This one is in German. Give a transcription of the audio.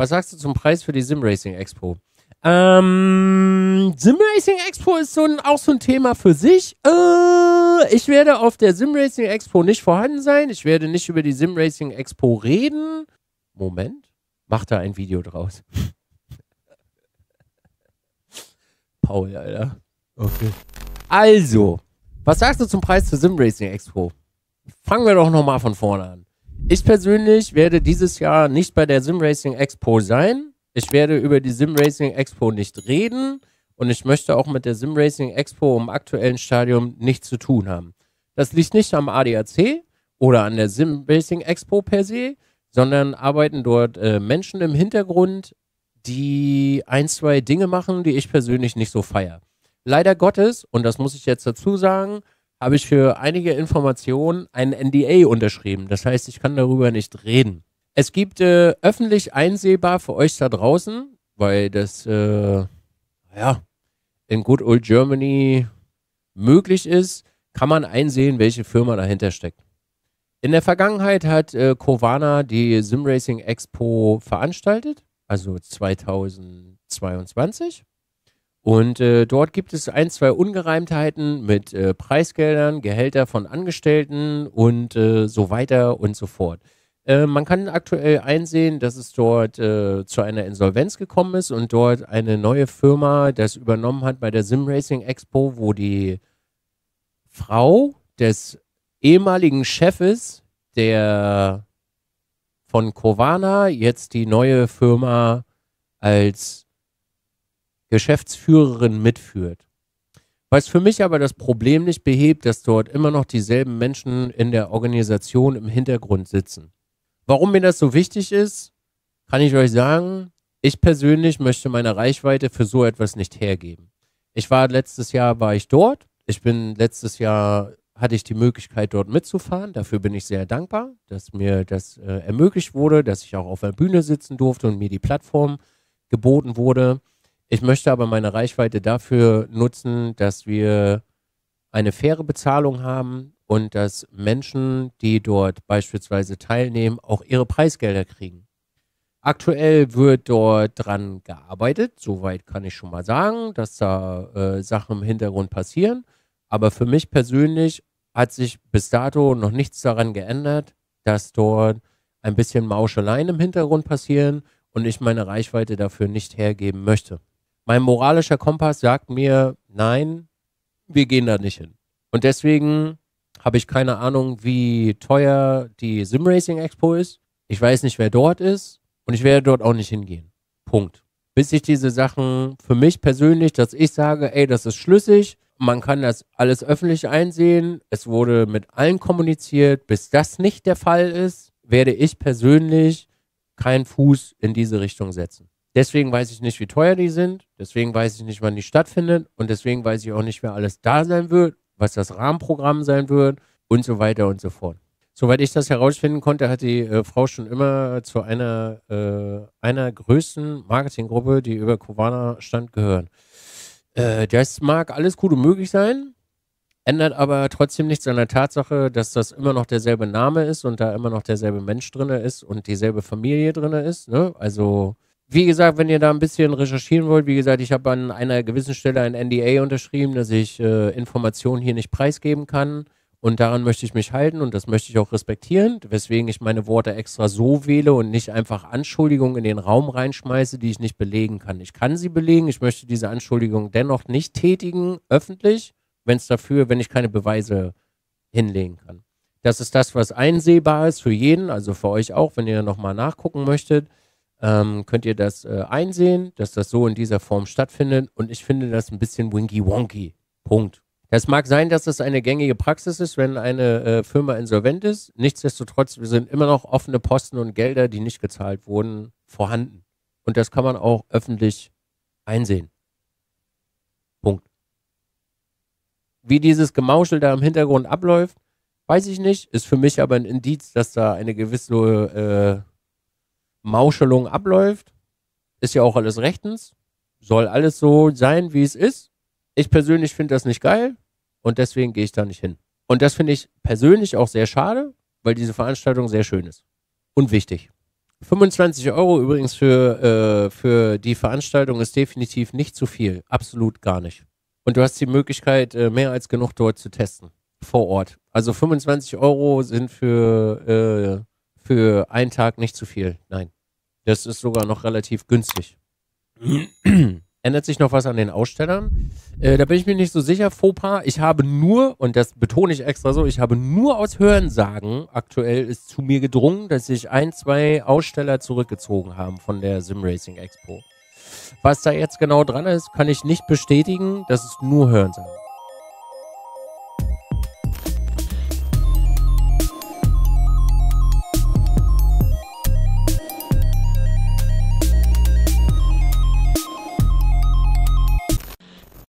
Was sagst du zum Preis für die Simracing Expo? Ähm, Simracing Expo ist so ein, auch so ein Thema für sich. Äh, ich werde auf der Simracing Expo nicht vorhanden sein. Ich werde nicht über die Simracing Expo reden. Moment, mach da ein Video draus. Paul, Alter. Okay. Also, was sagst du zum Preis zur Simracing Expo? Fangen wir doch nochmal von vorne an. Ich persönlich werde dieses Jahr nicht bei der Sim Racing Expo sein. Ich werde über die Sim Racing Expo nicht reden und ich möchte auch mit der Sim Racing Expo im aktuellen Stadium nichts zu tun haben. Das liegt nicht am ADAC oder an der Sim Racing Expo per se, sondern arbeiten dort äh, Menschen im Hintergrund, die ein, zwei Dinge machen, die ich persönlich nicht so feiere. Leider Gottes, und das muss ich jetzt dazu sagen, habe ich für einige Informationen ein NDA unterschrieben. Das heißt, ich kann darüber nicht reden. Es gibt äh, öffentlich einsehbar für euch da draußen, weil das, äh, ja, in Good Old Germany möglich ist, kann man einsehen, welche Firma dahinter steckt. In der Vergangenheit hat äh, Covana die Simracing Expo veranstaltet, also 2022. Und äh, dort gibt es ein, zwei Ungereimtheiten mit äh, Preisgeldern, Gehälter von Angestellten und äh, so weiter und so fort. Äh, man kann aktuell einsehen, dass es dort äh, zu einer Insolvenz gekommen ist und dort eine neue Firma das übernommen hat bei der Sim Racing Expo, wo die Frau des ehemaligen Chefes der von Covana jetzt die neue Firma als Geschäftsführerin mitführt. Was für mich aber das Problem nicht behebt, dass dort immer noch dieselben Menschen in der Organisation im Hintergrund sitzen. Warum mir das so wichtig ist, kann ich euch sagen, ich persönlich möchte meine Reichweite für so etwas nicht hergeben. Ich war letztes Jahr war ich dort. Ich bin letztes Jahr hatte ich die Möglichkeit dort mitzufahren. Dafür bin ich sehr dankbar, dass mir das äh, ermöglicht wurde, dass ich auch auf der Bühne sitzen durfte und mir die Plattform geboten wurde. Ich möchte aber meine Reichweite dafür nutzen, dass wir eine faire Bezahlung haben und dass Menschen, die dort beispielsweise teilnehmen, auch ihre Preisgelder kriegen. Aktuell wird dort dran gearbeitet, soweit kann ich schon mal sagen, dass da äh, Sachen im Hintergrund passieren. Aber für mich persönlich hat sich bis dato noch nichts daran geändert, dass dort ein bisschen Mauscheleien im Hintergrund passieren und ich meine Reichweite dafür nicht hergeben möchte mein moralischer Kompass sagt mir, nein, wir gehen da nicht hin. Und deswegen habe ich keine Ahnung, wie teuer die Simracing Expo ist. Ich weiß nicht, wer dort ist und ich werde dort auch nicht hingehen. Punkt. Bis ich diese Sachen für mich persönlich, dass ich sage, ey, das ist schlüssig, man kann das alles öffentlich einsehen, es wurde mit allen kommuniziert. Bis das nicht der Fall ist, werde ich persönlich keinen Fuß in diese Richtung setzen. Deswegen weiß ich nicht, wie teuer die sind. Deswegen weiß ich nicht, wann die stattfindet. Und deswegen weiß ich auch nicht, wer alles da sein wird, was das Rahmenprogramm sein wird und so weiter und so fort. Soweit ich das herausfinden konnte, hat die äh, Frau schon immer zu einer, äh, einer größten Marketinggruppe, die über Covana stand, gehören. Äh, das mag alles gut und möglich sein, ändert aber trotzdem nichts an der Tatsache, dass das immer noch derselbe Name ist und da immer noch derselbe Mensch drin ist und dieselbe Familie drin ist. Ne? Also wie gesagt, wenn ihr da ein bisschen recherchieren wollt, wie gesagt, ich habe an einer gewissen Stelle ein NDA unterschrieben, dass ich äh, Informationen hier nicht preisgeben kann. Und daran möchte ich mich halten und das möchte ich auch respektieren, weswegen ich meine Worte extra so wähle und nicht einfach Anschuldigungen in den Raum reinschmeiße, die ich nicht belegen kann. Ich kann sie belegen, ich möchte diese Anschuldigung dennoch nicht tätigen, öffentlich, wenn es dafür, wenn ich keine Beweise hinlegen kann. Das ist das, was einsehbar ist für jeden, also für euch auch, wenn ihr nochmal nachgucken möchtet ähm, könnt ihr das äh, einsehen, dass das so in dieser Form stattfindet. Und ich finde das ein bisschen winky-wonky. Punkt. Es mag sein, dass das eine gängige Praxis ist, wenn eine äh, Firma insolvent ist. Nichtsdestotrotz sind immer noch offene Posten und Gelder, die nicht gezahlt wurden, vorhanden. Und das kann man auch öffentlich einsehen. Punkt. Wie dieses Gemauschel da im Hintergrund abläuft, weiß ich nicht. Ist für mich aber ein Indiz, dass da eine gewisse äh, Mauschelung abläuft. Ist ja auch alles rechtens. Soll alles so sein, wie es ist. Ich persönlich finde das nicht geil und deswegen gehe ich da nicht hin. Und das finde ich persönlich auch sehr schade, weil diese Veranstaltung sehr schön ist und wichtig. 25 Euro übrigens für, äh, für die Veranstaltung ist definitiv nicht zu viel. Absolut gar nicht. Und du hast die Möglichkeit, äh, mehr als genug dort zu testen. Vor Ort. Also 25 Euro sind für äh, für einen Tag nicht zu viel. Nein. Das ist sogar noch relativ günstig. Ändert sich noch was an den Ausstellern? Äh, da bin ich mir nicht so sicher. Fauxpas, ich habe nur, und das betone ich extra so, ich habe nur aus Hörensagen aktuell ist zu mir gedrungen, dass sich ein, zwei Aussteller zurückgezogen haben von der Simracing Expo. Was da jetzt genau dran ist, kann ich nicht bestätigen. Das ist nur Hörensagen.